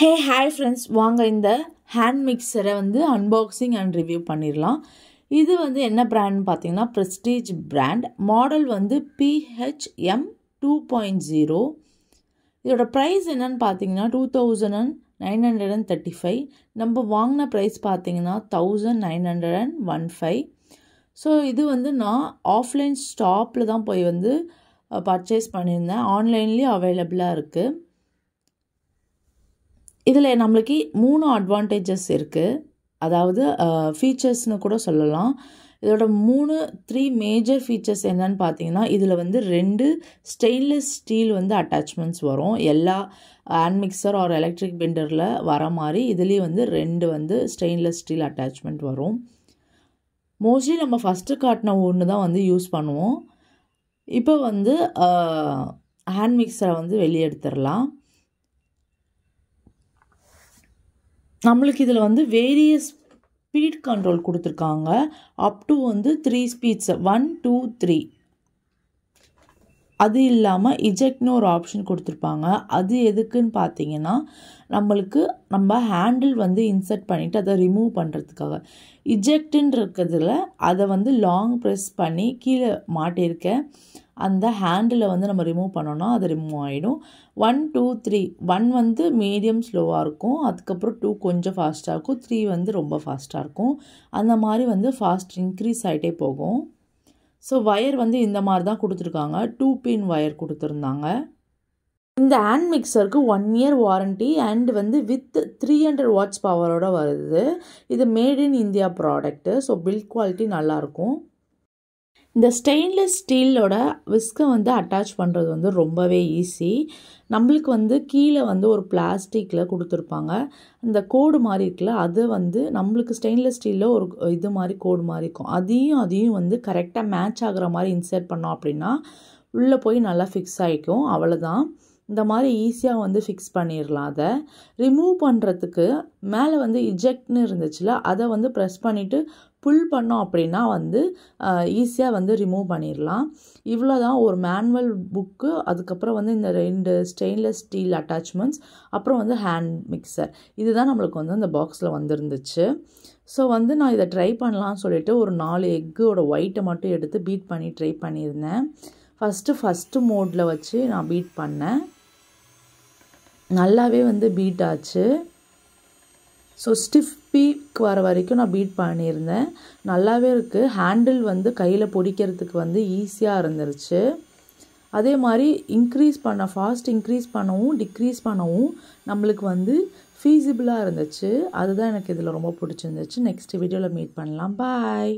hey hi friends வாங்க இந்த hand மிக்சரை வந்து அன்பாக்சிங் அண்ட் ரிவ்யூ பண்ணிடலாம் இது வந்து என்ன ப்ராண்ட்னு பார்த்தீங்கன்னா ப்ரெஸ்டீஜ் ப்ராண்ட் மாடல் வந்து பிஹெச்எம் டூ பாயிண்ட் ஜீரோ இதோடய ப்ரைஸ் என்னன்னு பார்த்தீங்கன்னா two thousand and nine hundred and thirty five நம்ம வாங்கின ப்ரைஸ் பார்த்தீங்கன்னா thousand nine hundred and one five so இது வந்து நான் ஆஃப்லைன் ஸ்டாப்பில் தான் போய் வந்து பர்ச்சேஸ் பண்ணியிருந்தேன் ஆன்லைன்லேயும் அவைலபிளாக இருக்குது இதில் நம்மளுக்கு மூணு அட்வான்டேஜஸ் இருக்குது அதாவது ஃபீச்சர்ஸ்னு கூட சொல்லலாம் இதோட மூணு த்ரீ மேஜர் ஃபீச்சர்ஸ் என்னன்னு பார்த்தீங்கன்னா இதில் வந்து ரெண்டு ஸ்டெயின்லெஸ் ஸ்டீல் வந்து அட்டாச்மெண்ட்ஸ் வரும் எல்லா ஹேண்ட் மிக்சர் ஆர் எலக்ட்ரிக் பிண்டரில் வர மாதிரி இதுலேயும் வந்து ரெண்டு வந்து ஸ்டெயின்லெஸ் ஸ்டீல் அட்டாச்மெண்ட் வரும் மோஸ்ட்லி நம்ம ஃபஸ்ட்டு காட்டின ஒன்று தான் வந்து யூஸ் பண்ணுவோம் இப்போ வந்து ஹேண்ட் மிக்சரை வந்து வெளியே எடுத்துடலாம் நம்மளுக்கு இதில் வந்து வேரியஸ் ஸ்பீட் கண்ட்ரோல் கொடுத்துருக்காங்க அப் டு வந்து three speeds one two three அது இல்லாமல் இஜெக்ட்னு ஒரு ஆப்ஷன் கொடுத்துருப்பாங்க அது எதுக்குன்னு பார்த்தீங்கன்னா நம்மளுக்கு நம்ம ஹேண்டில் வந்து இன்சர்ட் பண்ணிவிட்டு அதை ரிமூவ் பண்ணுறதுக்காக இஜெக்டுன்னு இருக்கிறதுல அதை வந்து லாங் ப்ரெஸ் பண்ணி கீழே மாட்டியிருக்கேன் அந்த ஹேண்டில் வந்து நம்ம ரிமூவ் பண்ணோம்னா அது ரிமூவ் ஆகிடும் ஒன் டூ த்ரீ ஒன் வந்து மீடியம் ஸ்லோவாக இருக்கும் அதுக்கப்புறம் டூ கொஞ்சம் ஃபாஸ்ட்டாக இருக்கும் த்ரீ வந்து ரொம்ப ஃபாஸ்ட்டாக இருக்கும் அந்த மாதிரி வந்து ஃபாஸ்ட் இன்க்ரீஸ் ஆகிட்டே போகும் ஸோ ஒயர் வந்து இந்த மாதிரி தான் கொடுத்துருக்காங்க டூ பின் ஒயர் கொடுத்துருந்தாங்க இந்த ஹேண்ட் மிக்சருக்கு ஒன் இயர் வாரண்ட்டி அண்ட் வந்து வித் த்ரீ ஹண்ட்ரட் வாட்ஸ் பவரோடு வருது இது made in India product so build quality நல்லாயிருக்கும் இந்த ஸ்டெயின்லெஸ் ஸ்டீலோட விஸ்கை வந்து அட்டாச் பண்ணுறது வந்து ரொம்பவே ஈஸி நம்மளுக்கு வந்து கீழே வந்து ஒரு பிளாஸ்டிக்கில் கொடுத்துருப்பாங்க இந்த கோடு மாதிரி இருக்குல்ல அது வந்து நம்மளுக்கு ஸ்டெயின்லெஸ் ஸ்டீலில் ஒரு இது மாதிரி கோடு மாதிரி இருக்கும் அதையும் அதையும் வந்து கரெக்டாக மேட்ச் ஆகிற மாதிரி இன்சர்ட் பண்ணோம் அப்படின்னா உள்ளே போய் நல்லா ஃபிக்ஸ் ஆகிக்கும் அவ்வளோதான் இந்த மாதிரி ஈஸியாக வந்து ஃபிக்ஸ் பண்ணிடலாம் அதை ரிமூவ் பண்ணுறதுக்கு மேலே வந்து இஜெக்ட்னு இருந்துச்சுல அதை வந்து ப்ரெஸ் பண்ணிவிட்டு புல் பண்ணோம் அப்படின்னா வந்து ஈஸியாக வந்து ரிமூவ் பண்ணிடலாம் இவ்வளோ தான் ஒரு மேனுவல் புக்கு அதுக்கப்புறம் வந்து இந்த ரெண்டு ஸ்டெயின்லெஸ் ஸ்டீல் அட்டாச்மெண்ட்ஸ் அப்புறம் வந்து ஹேண்ட் மிக்சர் இதுதான் நம்மளுக்கு வந்து அந்த பாக்ஸில் வந்துருந்துச்சு ஸோ வந்து நான் இதை ட்ரை பண்ணலான்னு சொல்லிவிட்டு ஒரு நாலு எக்கோட ஒயிட்டை மட்டும் எடுத்து பீட் பண்ணி ட்ரை பண்ணியிருந்தேன் ஃபஸ்ட்டு ஃபஸ்ட்டு மோடில் வச்சு நான் பீட் பண்ணேன் நல்லாவே வந்து பீட் ஆச்சு ஸோ ஸ்டிஃப் பீக் வர வரைக்கும் நான் பீட் பண்ணியிருந்தேன் நல்லாவே இருக்குது ஹேண்டில் வந்து கையில் பிடிக்கிறதுக்கு வந்து ஈஸியாக இருந்துருச்சு அதே மாதிரி இன்க்ரீஸ் பண்ண ஃபாஸ்ட் இன்க்ரீஸ் பண்ணவும் டிக்ரீஸ் பண்ணவும் நம்மளுக்கு வந்து ஃபீஸிபிளாக இருந்துச்சு அதுதான் எனக்கு இதில் ரொம்ப பிடிச்சிருந்துச்சு நெக்ஸ்ட் வீடியோவில் மீட் பண்ணலாம் பாய்